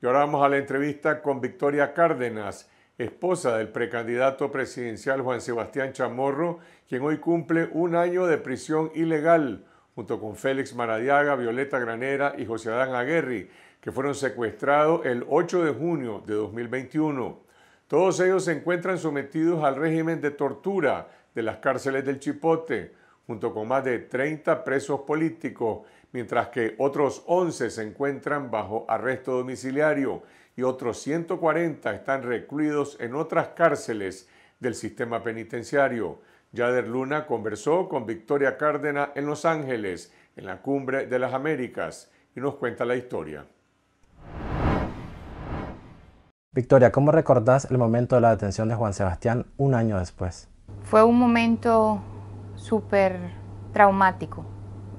Y ahora vamos a la entrevista con Victoria Cárdenas, esposa del precandidato presidencial Juan Sebastián Chamorro, quien hoy cumple un año de prisión ilegal, junto con Félix Maradiaga, Violeta Granera y José Adán Aguerri, que fueron secuestrados el 8 de junio de 2021. Todos ellos se encuentran sometidos al régimen de tortura de las cárceles del Chipote, junto con más de 30 presos políticos, mientras que otros 11 se encuentran bajo arresto domiciliario y otros 140 están recluidos en otras cárceles del sistema penitenciario. Yader Luna conversó con Victoria Cárdena en Los Ángeles, en la Cumbre de las Américas, y nos cuenta la historia. Victoria, ¿cómo recordás el momento de la detención de Juan Sebastián un año después? Fue un momento súper traumático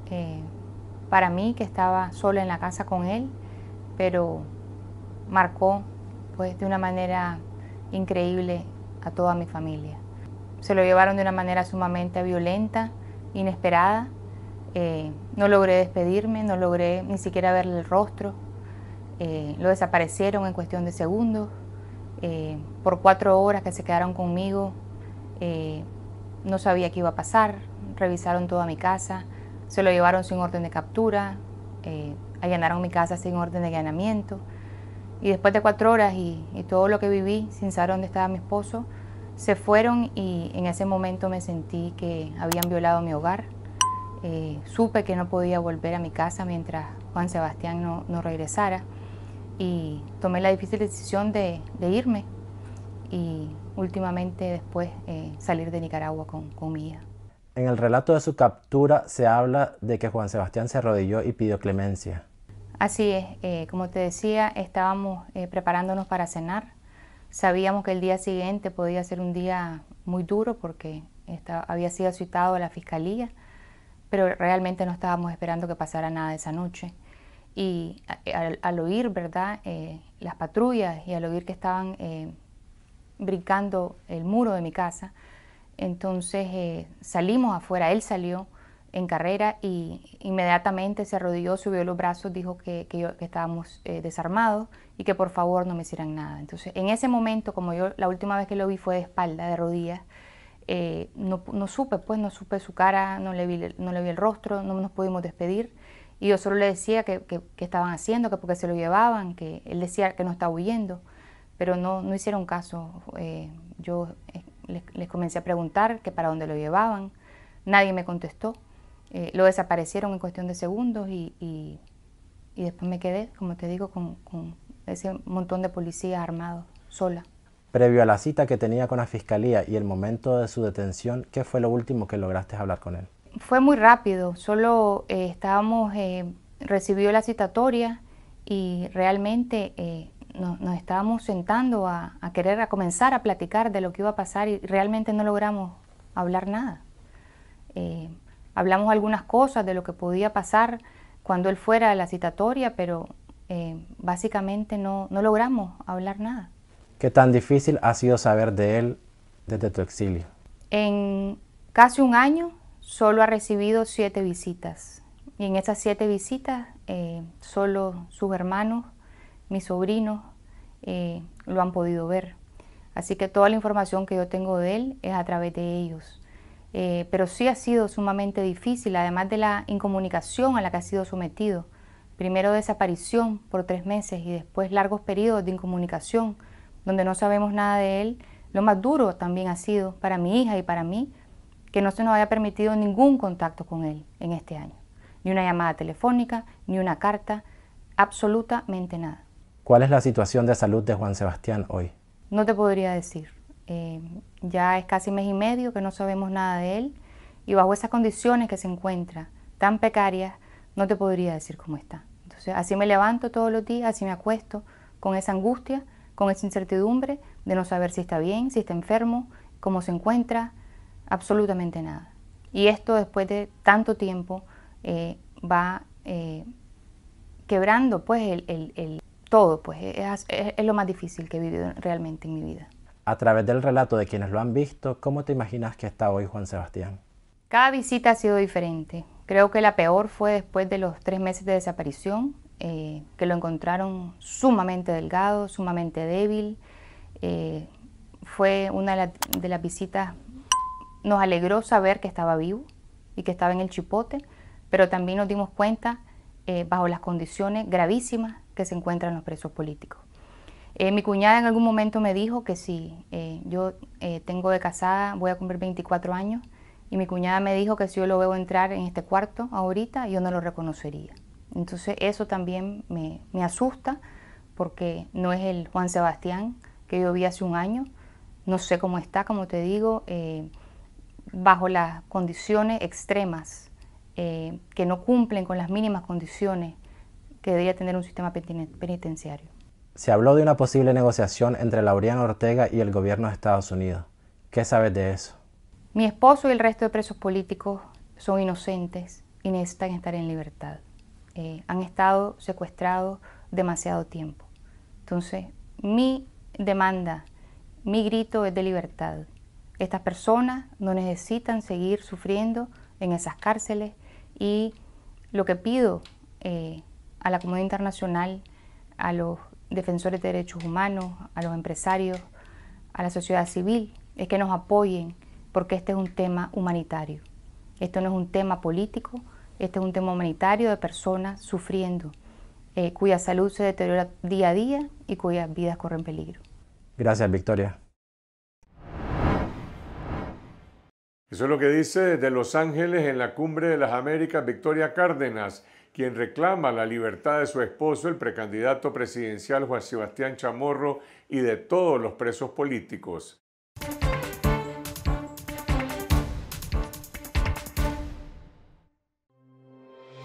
eh, para mí, que estaba sola en la casa con él, pero marcó pues, de una manera increíble a toda mi familia. Se lo llevaron de una manera sumamente violenta, inesperada. Eh, no logré despedirme, no logré ni siquiera verle el rostro. Eh, lo desaparecieron en cuestión de segundos. por cuatro horas que se quedaron conmigo, no sabía qué iba a pasar, revisaron toda mi casa, se lo llevaron sin orden de captura, eh, allanaron mi casa sin orden de allanamiento. Y después de cuatro horas y, todo lo que viví sin saber dónde estaba mi esposo, se fueron y en ese momento me sentí que habían violado mi hogar. Eh, supe que no podía volver a mi casa mientras Juan Sebastián no, regresara y tomé la difícil decisión de, de irme. Y últimamente después eh, salir de Nicaragua con, con En el relato de su captura se habla de que Juan Sebastián se arrodilló y pidió clemencia. Así es, eh, como te decía, estábamos eh, preparándonos para cenar. Sabíamos que el día siguiente podía ser un día muy duro porque había sido citado a la fiscalía, pero realmente no estábamos esperando que pasara nada esa noche. Y al, oír, ¿verdad?, las patrullas y al oír que estaban brincando el muro de mi casa. Entonces eh, salimos afuera, él salió en carrera y inmediatamente se arrodilló, subió los brazos, dijo que, estábamos eh, desarmados y que por favor no me hicieran nada. Entonces en ese momento, como yo la última vez que lo vi fue de espalda, de rodillas, eh, no, supe, pues no supe su cara, no le, vi, el rostro, no nos pudimos despedir. Y yo solo le decía que, estaban haciendo, que porque se lo llevaban, que él decía que no estaba huyendo pero no, no hicieron caso. Eh, yo eh, les, comencé a preguntar que para dónde lo llevaban, nadie me contestó, eh, lo desaparecieron en cuestión de segundos y, después me quedé, como te digo, con, con ese montón de policías armados, sola. Previo a la cita que tenía con la fiscalía y el momento de su detención, ¿qué fue lo último que lograste hablar con él? Fue muy rápido, solo estábamos, recibió la citatoria y realmente nos estábamos sentando a, querer a comenzar a platicar de lo que iba a pasar y realmente no logramos hablar nada. Eh, hablamos algunas cosas de lo que podía pasar cuando él fuera a la citatoria, pero eh, básicamente no, logramos hablar nada. ¿Qué tan difícil ha sido saber de él desde tu exilio? En casi un año solo ha recibido siete visitas y en esas siete visitas eh, solo sus hermanos mis sobrinos eh, lo han podido ver. Así que toda la información que yo tengo de él es a través de ellos. Eh, pero sí ha sido sumamente difícil, además de la incomunicación a la que ha sido sometido. Primero desaparición por tres meses y después largos periodos de incomunicación, donde no sabemos nada de él. Lo más duro también ha sido para mi hija y para mí que no se nos haya permitido ningún contacto con él en este año. Ni una llamada telefónica, ni una carta, absolutamente nada. ¿Cuál es la situación de salud de Juan Sebastián hoy? No te podría decir. Eh, ya es casi mes y medio que no sabemos nada de él y bajo esas condiciones que se encuentra tan precarias, no te podría decir cómo está. Entonces, así me levanto todos los días, así me acuesto, con esa angustia, con esa incertidumbre de no saber si está bien, si está enfermo, cómo se encuentra, absolutamente nada. Y esto después de tanto tiempo eh, va eh, quebrando pues el todo, pues es, lo más difícil que he vivido realmente en mi vida. A través del relato de quienes lo han visto, ¿cómo te imaginas que está hoy Juan Sebastián? Cada visita ha sido diferente. Creo que la peor fue después de los tres meses de desaparición, eh, que lo encontraron sumamente delgado, sumamente débil. Eh, fue una de, las visitas, nos alegró saber que estaba vivo y que estaba en el chipote, pero también nos dimos cuenta, eh, bajo las condiciones gravísimas que se encuentran los presos políticos. Eh, mi cuñada en algún momento me dijo que si eh, yo eh, tengo de casada, voy a cumplir 24 años, y mi cuñada me dijo que si yo lo veo entrar en este cuarto ahorita, yo no lo reconocería. Entonces eso también me, me asusta porque no es el Juan Sebastián que yo vi hace un año, no sé cómo está, como te digo, bajo las condiciones extremas, que no cumplen con las mínimas condiciones debería tener un sistema penitenciario. Se habló de una posible negociación entre Laureano Ortega y el gobierno de Estados Unidos. ¿Qué sabes de eso? Mi esposo y el resto de presos políticos son inocentes y necesitan estar en libertad. Eh, han estado secuestrados demasiado tiempo. Entonces, mi demanda, mi grito es de libertad. Estas personas no necesitan seguir sufriendo en esas cárceles y lo que pido eh, a la comunidad internacional, a los defensores de derechos humanos, a los empresarios, a la sociedad civil, es que nos apoyen porque este es un tema humanitario. Esto no es un tema político, este es un tema humanitario de personas sufriendo, eh, cuya salud se deteriora día a día y cuyas vidas corren peligro. Gracias, Victoria. Eso es lo que dice de Los Ángeles en la Cumbre de las Américas Victoria Cárdenas quien reclama la libertad de su esposo, el precandidato presidencial Juan Sebastián Chamorro, y de todos los presos políticos.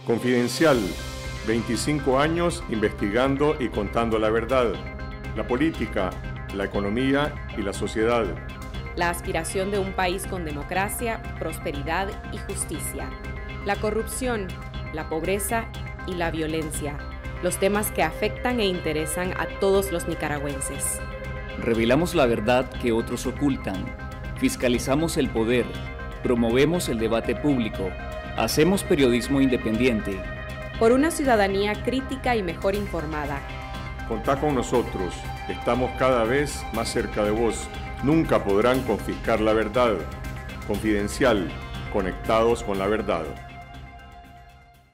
Confidencial, 25 años investigando y contando la verdad, la política, la economía y la sociedad. La aspiración de un país con democracia, prosperidad y justicia. La corrupción, la pobreza y la violencia, los temas que afectan e interesan a todos los nicaragüenses. Revelamos la verdad que otros ocultan, fiscalizamos el poder, promovemos el debate público, hacemos periodismo independiente. Por una ciudadanía crítica y mejor informada. Contá con nosotros, estamos cada vez más cerca de vos. Nunca podrán confiscar la verdad. Confidencial, conectados con la verdad.